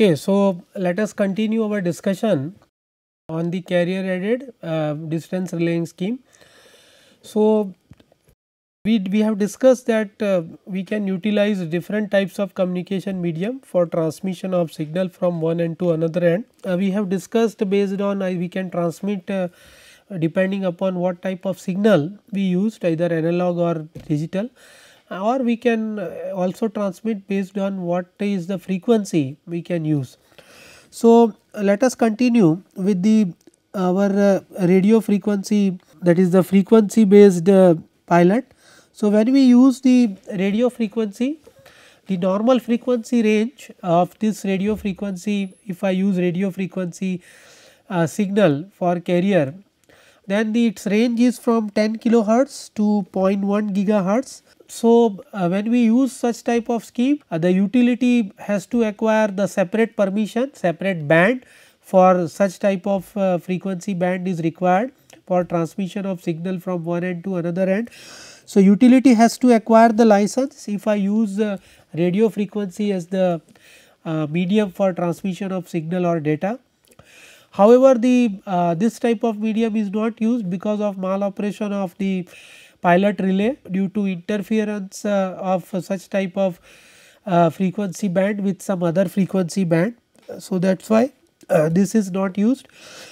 Okay, so let us continue our discussion on the carrier added uh, distance relaying scheme. So, we, we have discussed that uh, we can utilize different types of communication medium for transmission of signal from one end to another end. Uh, we have discussed based on uh, we can transmit uh, depending upon what type of signal we used either analog or digital or we can uh, also transmit based on what is the frequency we can use. So, let us continue with the our uh, radio frequency that is the frequency based uh, pilot. So, when we use the radio frequency the normal frequency range of this radio frequency if I use radio frequency uh, signal for carrier then the, its range is from 10 kilohertz to 0.1 gigahertz so, uh, when we use such type of scheme uh, the utility has to acquire the separate permission separate band for such type of uh, frequency band is required for transmission of signal from one end to another end. So, utility has to acquire the license if I use uh, radio frequency as the uh, medium for transmission of signal or data. However, the uh, this type of medium is not used because of maloperation of the pilot relay due to interference uh, of such type of uh, frequency band with some other frequency band. So, that is why uh, this is not used.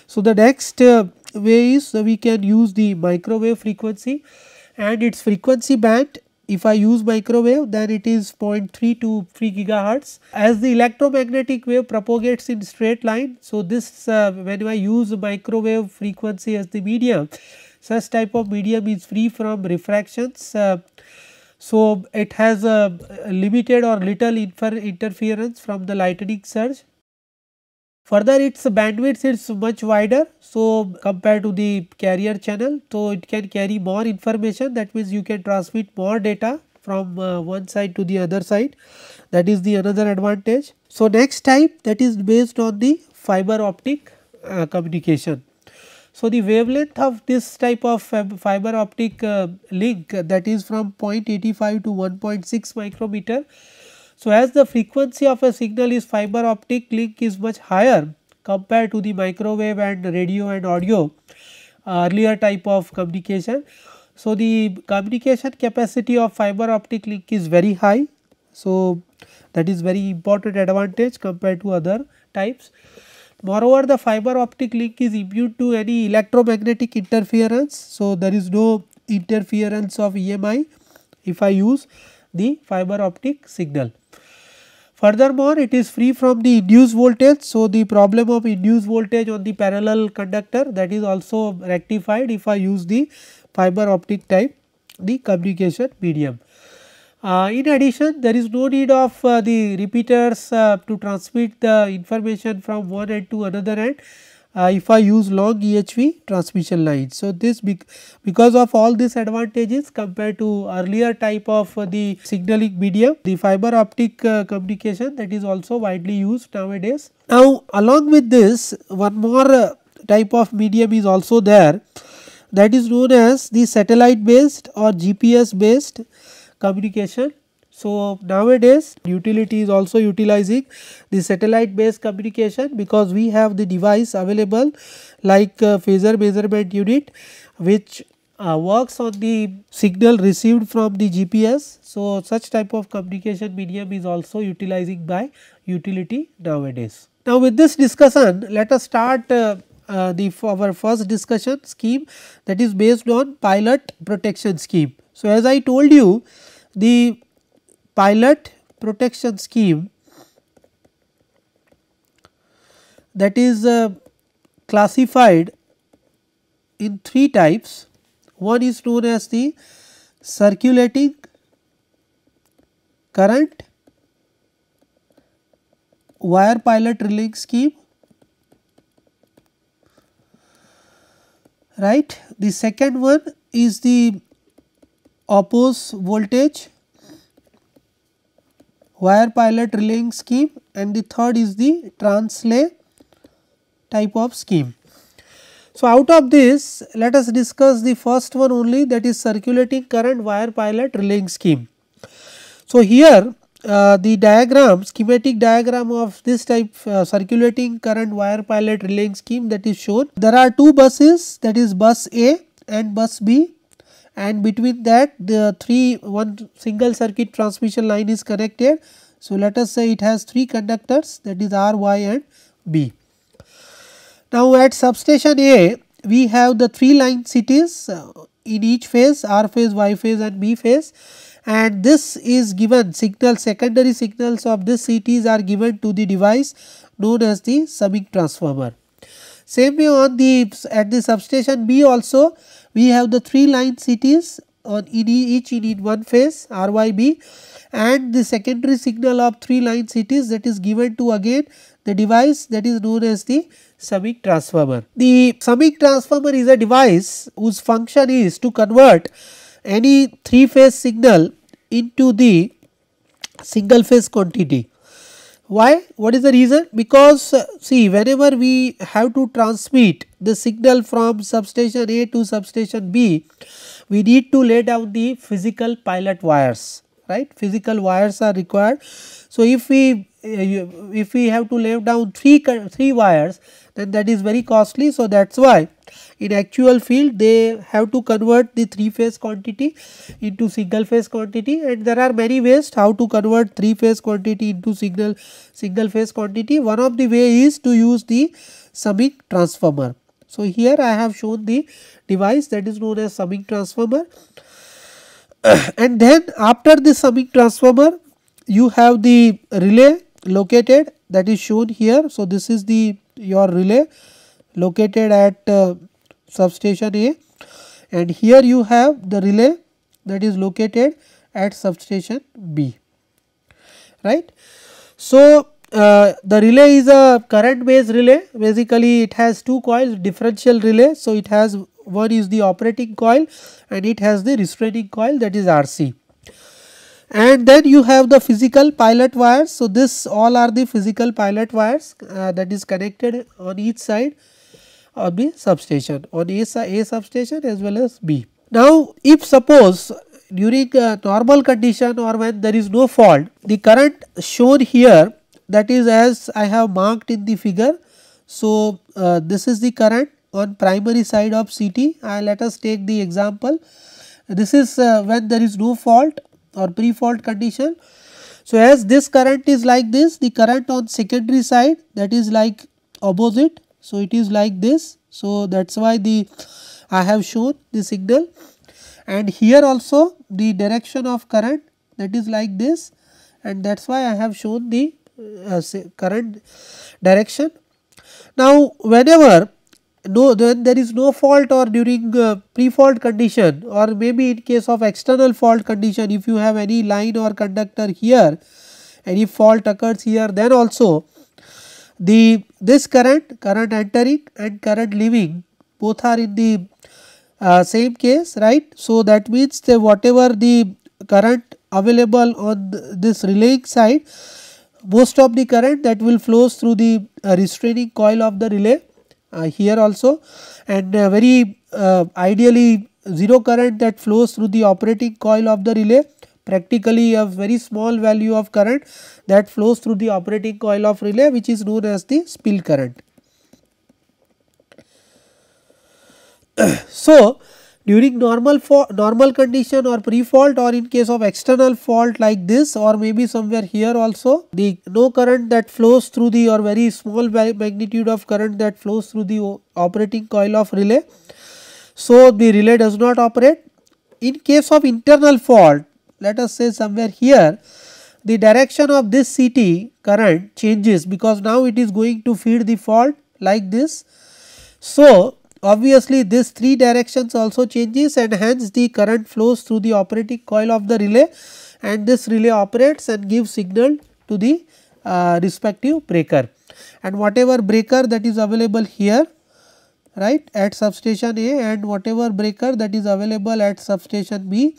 So, the next way is we can use the microwave frequency and its frequency band if I use microwave then it is 0.3 to 3 gigahertz as the electromagnetic wave propagates in straight line. So, this uh, when I use microwave frequency as the medium such type of medium is free from refractions. Uh, so, it has a limited or little interference from the lightning surge. Further, its bandwidth is much wider. So, compared to the carrier channel, so it can carry more information that means you can transmit more data from uh, one side to the other side that is the another advantage. So, next type that is based on the fiber optic uh, communication. So, the wavelength of this type of fiber optic uh, link uh, that is from 0.85 to 1.6 micrometer. So, as the frequency of a signal is fiber optic link is much higher compared to the microwave and radio and audio uh, earlier type of communication. So, the communication capacity of fiber optic link is very high. So, that is very important advantage compared to other types. Moreover, the fiber optic link is immune to any electromagnetic interference. So, there is no interference of EMI if I use the fiber optic signal. Furthermore, it is free from the induced voltage. So, the problem of induced voltage on the parallel conductor that is also rectified if I use the fiber optic type the communication medium. Uh, in addition, there is no need of uh, the repeaters uh, to transmit the information from one end to another end uh, if I use long EHV transmission line. So, this because of all these advantages compared to earlier type of uh, the signaling medium, the fiber optic uh, communication that is also widely used nowadays. Now, along with this one more type of medium is also there that is known as the satellite based or GPS based communication. So nowadays utility is also utilizing the satellite based communication because we have the device available like uh, phaser measurement unit which uh, works on the signal received from the GPS. So such type of communication medium is also utilizing by utility nowadays. Now with this discussion let us start uh, uh, the our first discussion scheme that is based on pilot protection scheme. So, as I told you the pilot protection scheme that is uh, classified in three types. One is known as the circulating current wire pilot relay scheme right. The second one is the oppose voltage, wire pilot relaying scheme and the third is the translay type of scheme. So, out of this let us discuss the first one only that is circulating current wire pilot relaying scheme. So, here uh, the diagram schematic diagram of this type uh, circulating current wire pilot relaying scheme that is shown. There are two buses that is bus A and bus B and between that the three one single circuit transmission line is connected. So, let us say it has three conductors that is R, Y and B. Now, at substation A we have the three line cities uh, in each phase R phase, Y phase and B phase and this is given signal secondary signals of this cities are given to the device known as the summing transformer. Same way on the at the substation B also we have the three line cities on in each in, one phase RYB and the secondary signal of three line CTs that is given to again the device that is known as the summing transformer. The summing transformer is a device whose function is to convert any three phase signal into the single phase quantity. Why? What is the reason? Because uh, see whenever we have to transmit the signal from substation A to substation B, we need to lay down the physical pilot wires, right? Physical wires are required. So, if we uh, if we have to lay down three three wires then that is very costly so that's why in actual field they have to convert the three phase quantity into single phase quantity and there are many ways how to convert three phase quantity into single single phase quantity one of the way is to use the summing transformer so here i have shown the device that is known as summing transformer and then after the summing transformer you have the relay located that is shown here so this is the your relay located at uh, substation A and here you have the relay that is located at substation B right. So, uh, the relay is a current based relay basically it has two coils differential relay. So, it has one is the operating coil and it has the restraining coil that is RC and then you have the physical pilot wires so this all are the physical pilot wires uh, that is connected on each side of the substation on a, a substation as well as b now if suppose during uh, normal condition or when there is no fault the current shown here that is as i have marked in the figure so uh, this is the current on primary side of ct uh, let us take the example this is uh, when there is no fault or pre-fault condition. So, as this current is like this, the current on secondary side that is like opposite. So, it is like this. So, that is why the I have shown the signal and here also the direction of current that is like this and that is why I have shown the uh, current direction. Now, whenever no then there is no fault or during uh, pre-fault condition or maybe in case of external fault condition if you have any line or conductor here any fault occurs here then also the this current current entering and current leaving both are in the uh, same case right so that means the whatever the current available on this relaying side most of the current that will flows through the uh, restraining coil of the relay uh, here also and uh, very uh, ideally zero current that flows through the operating coil of the relay practically a very small value of current that flows through the operating coil of relay which is known as the spill current. so, during normal normal condition or pre-fault or in case of external fault like this or maybe somewhere here also the no current that flows through the or very small magnitude of current that flows through the operating coil of relay. So, the relay does not operate. In case of internal fault let us say somewhere here the direction of this CT current changes because now it is going to feed the fault like this. So, Obviously, this three directions also changes and hence the current flows through the operating coil of the relay and this relay operates and gives signal to the uh, respective breaker. And whatever breaker that is available here right at substation A and whatever breaker that is available at substation B,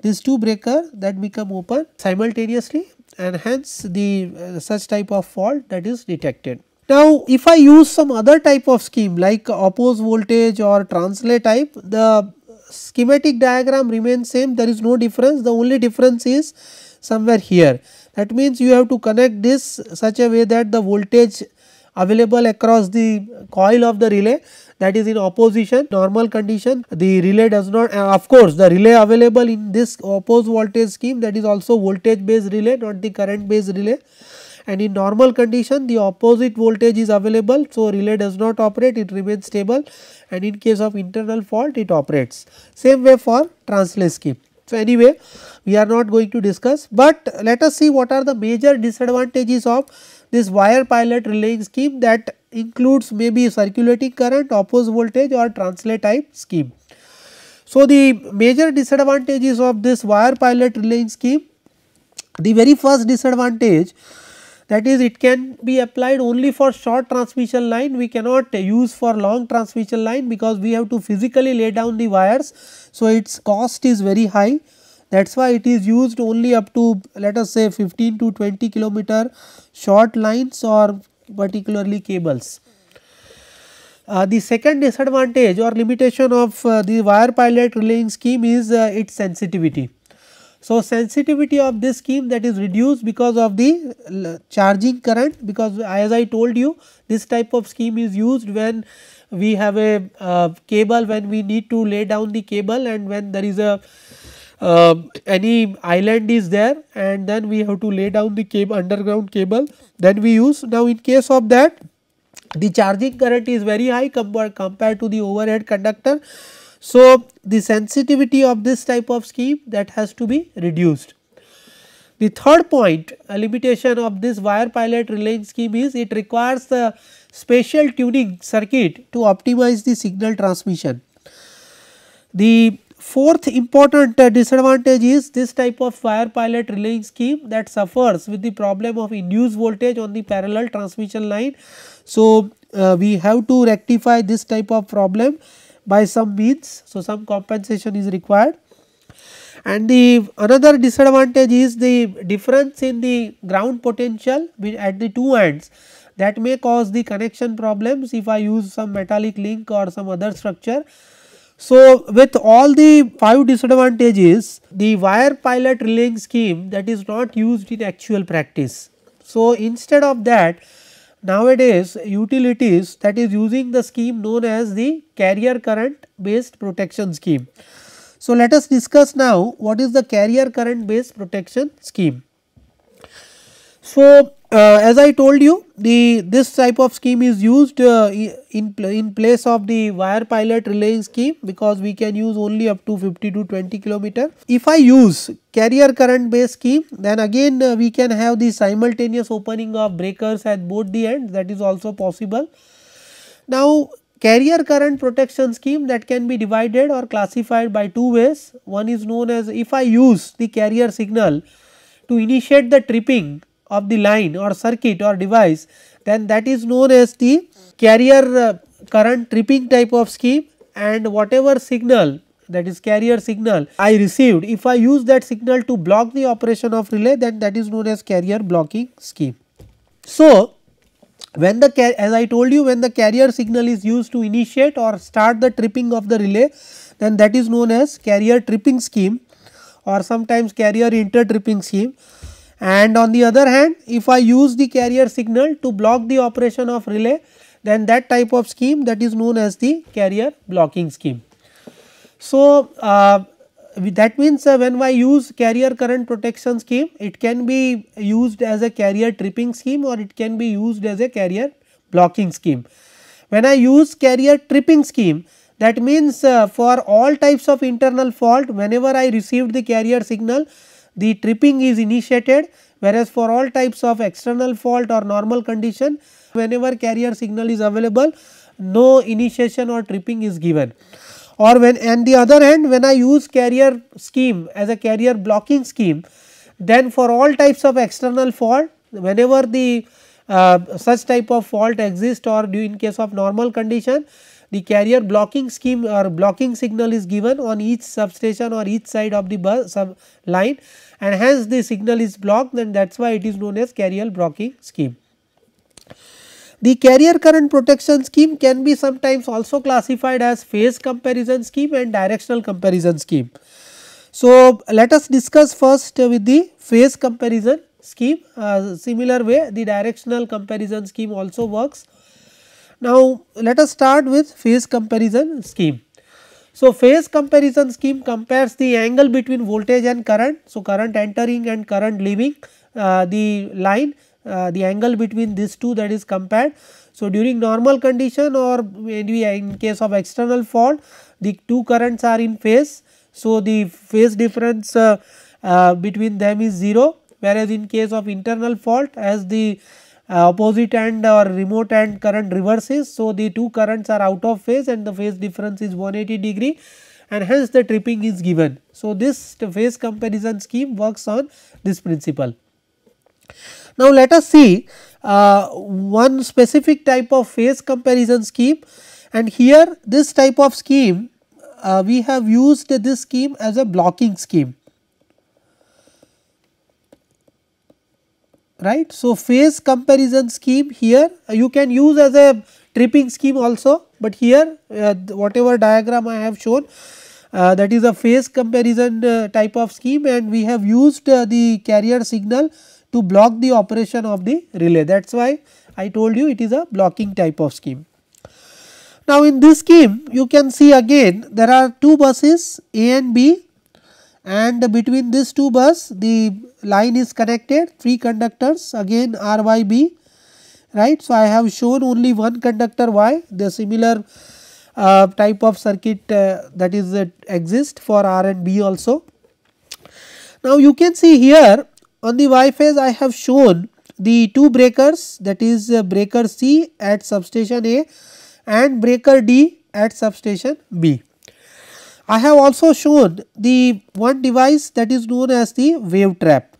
these two breaker that become open simultaneously and hence the uh, such type of fault that is detected. Now, if I use some other type of scheme like oppose voltage or translate type, the schematic diagram remains same there is no difference the only difference is somewhere here. That means, you have to connect this such a way that the voltage available across the coil of the relay that is in opposition normal condition the relay does not uh, of course the relay available in this opposed voltage scheme that is also voltage based relay not the current based relay and in normal condition the opposite voltage is available so relay does not operate it remains stable and in case of internal fault it operates same way for translate scheme so anyway we are not going to discuss but let us see what are the major disadvantages of this wire pilot relaying scheme that includes maybe circulating current opposed voltage or translate type scheme so the major disadvantages of this wire pilot relaying scheme the very first disadvantage that is it can be applied only for short transmission line we cannot use for long transmission line because we have to physically lay down the wires. So, its cost is very high that is why it is used only up to let us say 15 to 20 kilometer short lines or particularly cables. Uh, the second disadvantage or limitation of uh, the wire pilot relaying scheme is uh, its sensitivity. So, sensitivity of this scheme that is reduced because of the charging current because as I told you this type of scheme is used when we have a uh, cable when we need to lay down the cable and when there is a uh, any island is there and then we have to lay down the cable underground cable then we use now in case of that the charging current is very high compared to the overhead conductor so, the sensitivity of this type of scheme that has to be reduced. The third point a limitation of this wire pilot relaying scheme is it requires the spatial tuning circuit to optimize the signal transmission. The fourth important disadvantage is this type of wire pilot relaying scheme that suffers with the problem of induced voltage on the parallel transmission line. So, uh, we have to rectify this type of problem by some means. So, some compensation is required and the another disadvantage is the difference in the ground potential at the two ends that may cause the connection problems if I use some metallic link or some other structure. So, with all the 5 disadvantages the wire pilot relaying scheme that is not used in actual practice. So, instead of that Nowadays utilities that is using the scheme known as the carrier current based protection scheme. So, let us discuss now what is the carrier current based protection scheme. So, uh, as I told you the this type of scheme is used uh, in, in place of the wire pilot relaying scheme because we can use only up to 50 to 20 kilometer. If I use carrier current based scheme then again uh, we can have the simultaneous opening of breakers at both the ends that is also possible. Now carrier current protection scheme that can be divided or classified by two ways one is known as if I use the carrier signal to initiate the tripping of the line or circuit or device then that is known as the carrier uh, current tripping type of scheme and whatever signal that is carrier signal I received if I use that signal to block the operation of relay then that is known as carrier blocking scheme. So, when the as I told you when the carrier signal is used to initiate or start the tripping of the relay then that is known as carrier tripping scheme or sometimes carrier inter tripping scheme. And on the other hand, if I use the carrier signal to block the operation of relay, then that type of scheme that is known as the carrier blocking scheme. So, uh, that means uh, when I use carrier current protection scheme, it can be used as a carrier tripping scheme or it can be used as a carrier blocking scheme. When I use carrier tripping scheme, that means uh, for all types of internal fault, whenever I received the carrier signal, the tripping is initiated whereas for all types of external fault or normal condition whenever carrier signal is available no initiation or tripping is given or when and the other hand when I use carrier scheme as a carrier blocking scheme then for all types of external fault whenever the uh, such type of fault exists or in case of normal condition the carrier blocking scheme or blocking signal is given on each substation or each side of the bus sub line and hence the signal is blocked then that is why it is known as carrier blocking scheme. The carrier current protection scheme can be sometimes also classified as phase comparison scheme and directional comparison scheme. So, let us discuss first with the phase comparison scheme uh, similar way the directional comparison scheme also works. Now, let us start with phase comparison scheme. So, phase comparison scheme compares the angle between voltage and current. So, current entering and current leaving uh, the line uh, the angle between these two that is compared. So, during normal condition or maybe in case of external fault the two currents are in phase. So, the phase difference uh, uh between them is 0 whereas in case of internal fault as the uh, opposite end or remote end current reverses. So, the two currents are out of phase and the phase difference is 180 degree and hence the tripping is given. So, this phase comparison scheme works on this principle. Now, let us see uh, one specific type of phase comparison scheme and here this type of scheme uh, we have used this scheme as a blocking scheme. right. So, phase comparison scheme here uh, you can use as a tripping scheme also, but here uh, whatever diagram I have shown uh, that is a phase comparison uh, type of scheme and we have used uh, the carrier signal to block the operation of the relay that is why I told you it is a blocking type of scheme. Now, in this scheme you can see again there are two buses A and B and between these two bus the line is connected three conductors again R by B right. So, I have shown only one conductor Y the similar uh, type of circuit uh, that is uh, exist for R and B also. Now, you can see here on the Y phase I have shown the two breakers that is uh, breaker C at substation A and breaker D at substation B. I have also shown the one device that is known as the wave trap.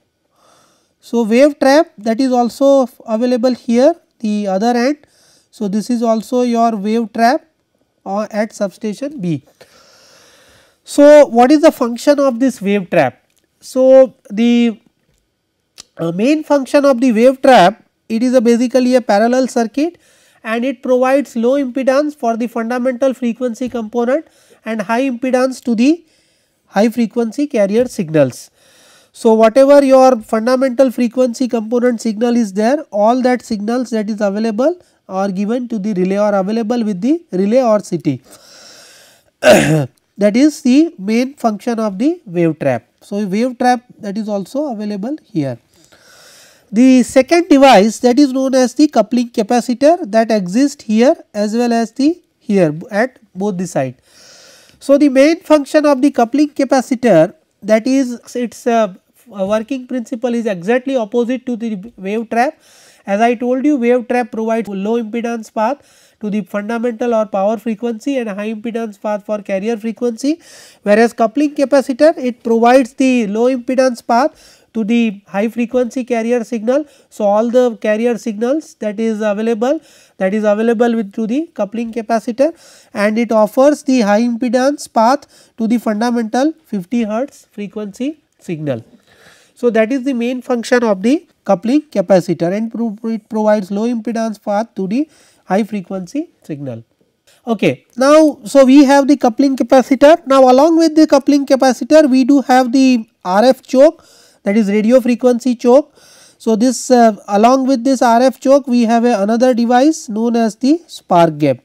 So, wave trap that is also available here the other end. So, this is also your wave trap or uh, at substation B. So, what is the function of this wave trap? So, the uh, main function of the wave trap it is a basically a parallel circuit and it provides low impedance for the fundamental frequency component and high impedance to the high frequency carrier signals. So, whatever your fundamental frequency component signal is there, all that signals that is available are given to the relay or available with the relay or city. that is the main function of the wave trap. So, wave trap that is also available here. The second device that is known as the coupling capacitor that exists here as well as the here at both the side. So, the main function of the coupling capacitor that is its uh, uh, working principle is exactly opposite to the wave trap. As I told you wave trap provides low impedance path to the fundamental or power frequency and high impedance path for carrier frequency whereas coupling capacitor it provides the low impedance path to the high frequency carrier signal. So, all the carrier signals that is available that is available with through the coupling capacitor and it offers the high impedance path to the fundamental 50 hertz frequency signal. So, that is the main function of the coupling capacitor and pro it provides low impedance path to the high frequency signal. Okay. Now, so we have the coupling capacitor. Now, along with the coupling capacitor, we do have the RF choke that is radio frequency choke so this uh, along with this RF choke we have a, another device known as the spark gap.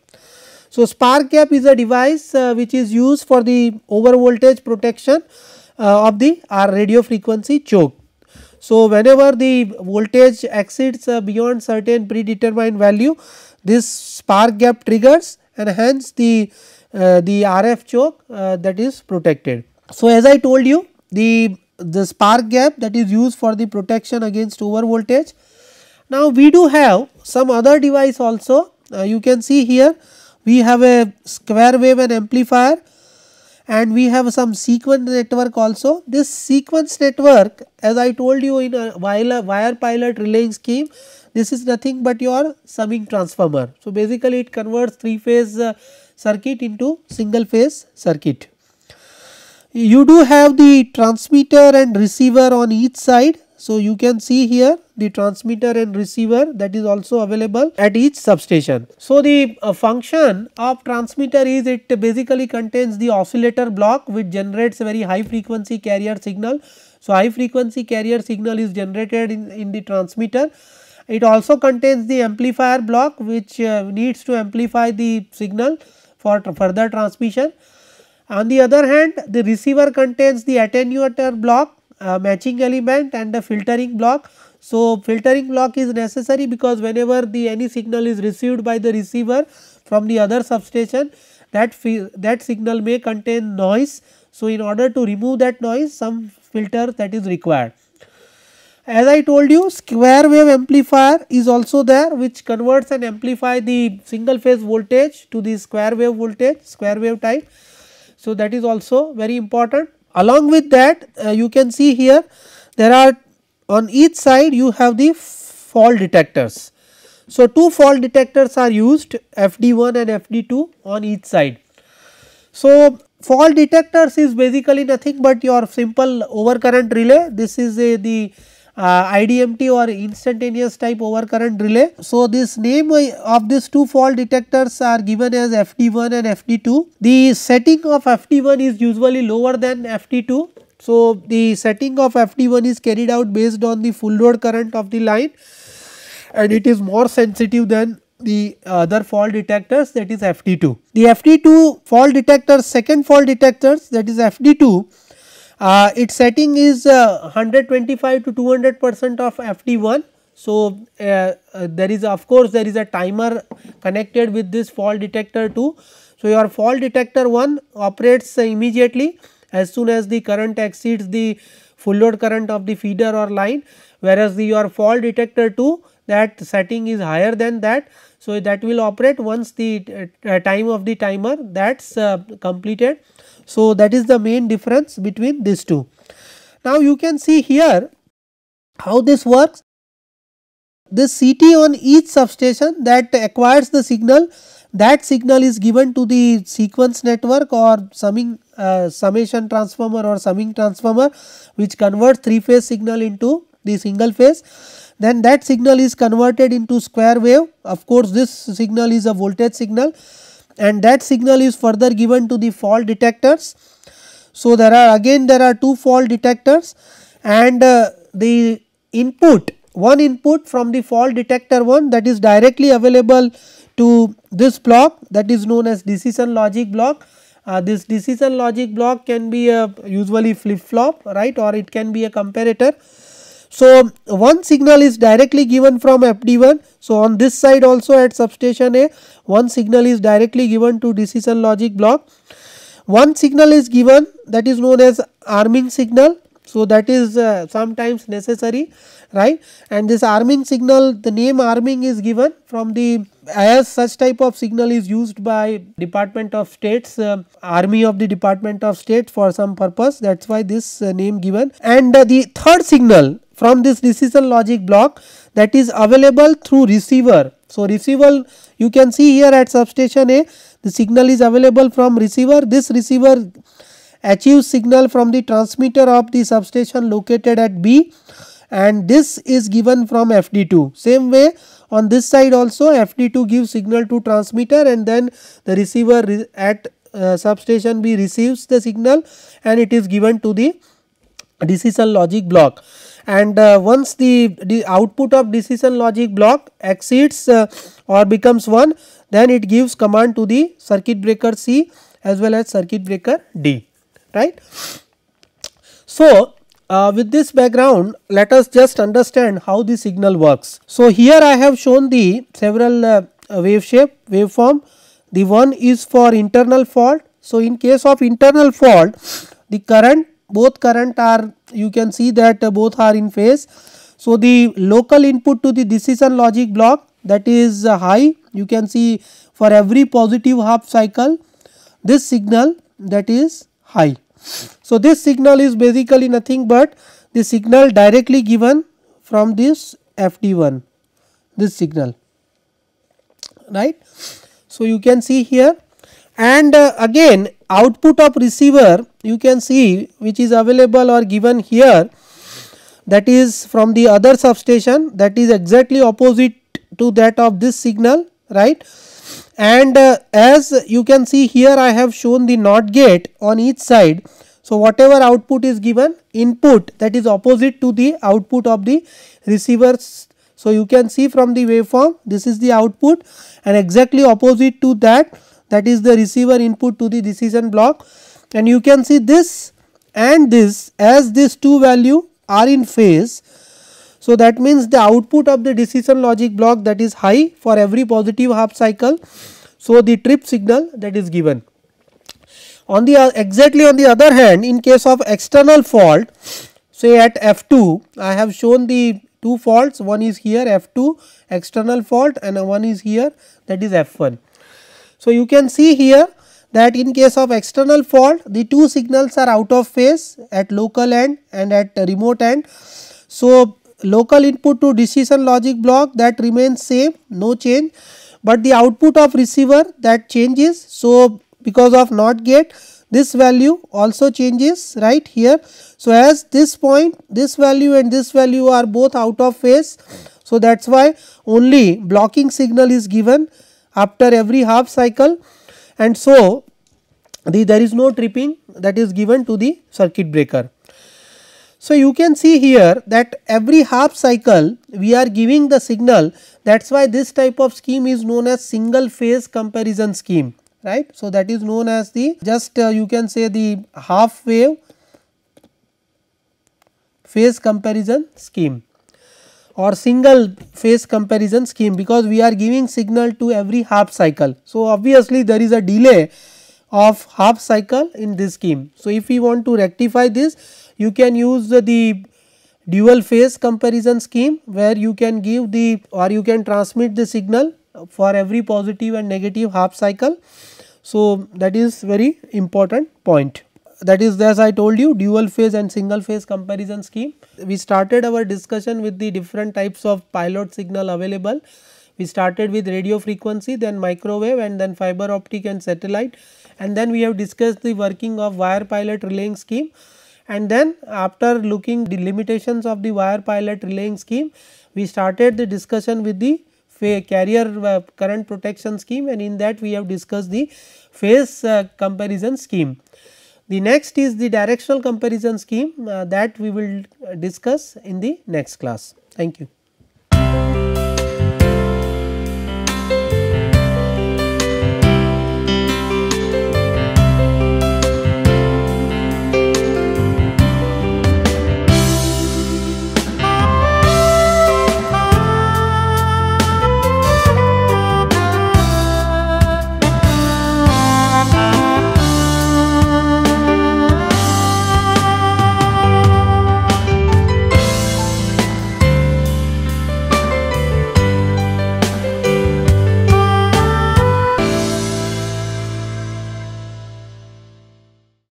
So spark gap is a device uh, which is used for the over voltage protection uh, of the our radio frequency choke. So whenever the voltage exceeds uh, beyond certain predetermined value this spark gap triggers and hence the uh, the RF choke uh, that is protected. So as I told you the the spark gap that is used for the protection against over voltage. Now, we do have some other device also uh, you can see here we have a square wave and amplifier and we have some sequence network also. This sequence network as I told you in a wire, pilot relaying scheme this is nothing but your summing transformer. So, basically it converts three phase uh, circuit into single phase circuit you do have the transmitter and receiver on each side so you can see here the transmitter and receiver that is also available at each substation. So the uh, function of transmitter is it basically contains the oscillator block which generates very high frequency carrier signal. So high frequency carrier signal is generated in, in the transmitter. It also contains the amplifier block which uh, needs to amplify the signal for further transmission on the other hand, the receiver contains the attenuator block, uh, matching element and the filtering block. So, filtering block is necessary because whenever the any signal is received by the receiver from the other substation that that signal may contain noise. So, in order to remove that noise some filter that is required. As I told you square wave amplifier is also there which converts and amplify the single phase voltage to the square wave voltage square wave type so, that is also very important along with that uh, you can see here there are on each side you have the fall detectors. So, two fall detectors are used FD1 and FD2 on each side. So, fall detectors is basically nothing but your simple overcurrent relay this is a, uh, the uh, IDMT or instantaneous type overcurrent relay. So, this name of these two fault detectors are given as FT1 and FT2. The setting of FT1 is usually lower than FT2. So, the setting of FT1 is carried out based on the full load current of the line and it is more sensitive than the other fault detectors that is FT2. The FT2 fault detectors, second fault detectors that is FT2 uh, its setting is uh, 125 to 200 percent of FT1. So, uh, uh, there is of course, there is a timer connected with this fault detector 2. So, your fault detector 1 operates immediately as soon as the current exceeds the full load current of the feeder or line whereas the your fault detector 2 that setting is higher than that. So, that will operate once the uh, time of the timer that is uh, completed. So, that is the main difference between these two. Now, you can see here how this works. The CT on each substation that acquires the signal that signal is given to the sequence network or summing uh, summation transformer or summing transformer which converts three phase signal into the single phase then that signal is converted into square wave. Of course, this signal is a voltage signal and that signal is further given to the fault detectors. So, there are again there are two fault detectors and uh, the input one input from the fault detector 1 that is directly available to this block that is known as decision logic block. Uh, this decision logic block can be a usually flip flop right or it can be a comparator. So one signal is directly given from FD1. So on this side also at substation A, one signal is directly given to decision logic block. One signal is given that is known as arming signal. So that is uh, sometimes necessary, right? And this arming signal, the name arming is given from the as such type of signal is used by Department of States, uh, Army of the Department of State for some purpose. That's why this uh, name given. And uh, the third signal from this decision logic block that is available through receiver. So, receiver you can see here at substation A the signal is available from receiver. This receiver achieves signal from the transmitter of the substation located at B and this is given from FD2. Same way on this side also FD2 gives signal to transmitter and then the receiver at uh, substation B receives the signal and it is given to the decision logic block and uh, once the, the output of decision logic block exceeds uh, or becomes 1 then it gives command to the circuit breaker C as well as circuit breaker D right. So, uh, with this background let us just understand how the signal works. So, here I have shown the several uh, wave shape waveform the one is for internal fault. So, in case of internal fault the current both current are you can see that uh, both are in phase. So, the local input to the decision logic block that is uh, high you can see for every positive half cycle this signal that is high. So, this signal is basically nothing but the signal directly given from this FD1 this signal right. So, you can see here and uh, again output of receiver you can see which is available or given here that is from the other substation that is exactly opposite to that of this signal right and uh, as you can see here I have shown the NOT gate on each side. So, whatever output is given input that is opposite to the output of the receivers. So, you can see from the waveform this is the output and exactly opposite to that that is the receiver input to the decision block and you can see this and this as these two value are in phase. So, that means the output of the decision logic block that is high for every positive half cycle. So, the trip signal that is given. On the uh, exactly on the other hand in case of external fault say at F2 I have shown the two faults one is here F2 external fault and one is here that is F1. So, you can see here that in case of external fault the two signals are out of phase at local end and at remote end. So, local input to decision logic block that remains same no change but the output of receiver that changes. So, because of NOT gate this value also changes right here. So, as this point this value and this value are both out of phase. So, that is why only blocking signal is given after every half cycle and so the there is no tripping that is given to the circuit breaker. So, you can see here that every half cycle we are giving the signal that is why this type of scheme is known as single phase comparison scheme right. So, that is known as the just uh, you can say the half wave phase comparison scheme. और single phase comparison scheme because we are giving signal to every half cycle so obviously there is a delay of half cycle in this scheme so if you want to rectify this you can use the dual phase comparison scheme where you can give the और you can transmit the signal for every positive and negative half cycle so that is very important point that is as I told you dual phase and single phase comparison scheme. We started our discussion with the different types of pilot signal available. We started with radio frequency then microwave and then fiber optic and satellite and then we have discussed the working of wire pilot relaying scheme and then after looking the limitations of the wire pilot relaying scheme we started the discussion with the carrier uh, current protection scheme and in that we have discussed the phase uh, comparison scheme. The next is the directional comparison scheme uh, that we will discuss in the next class. Thank you.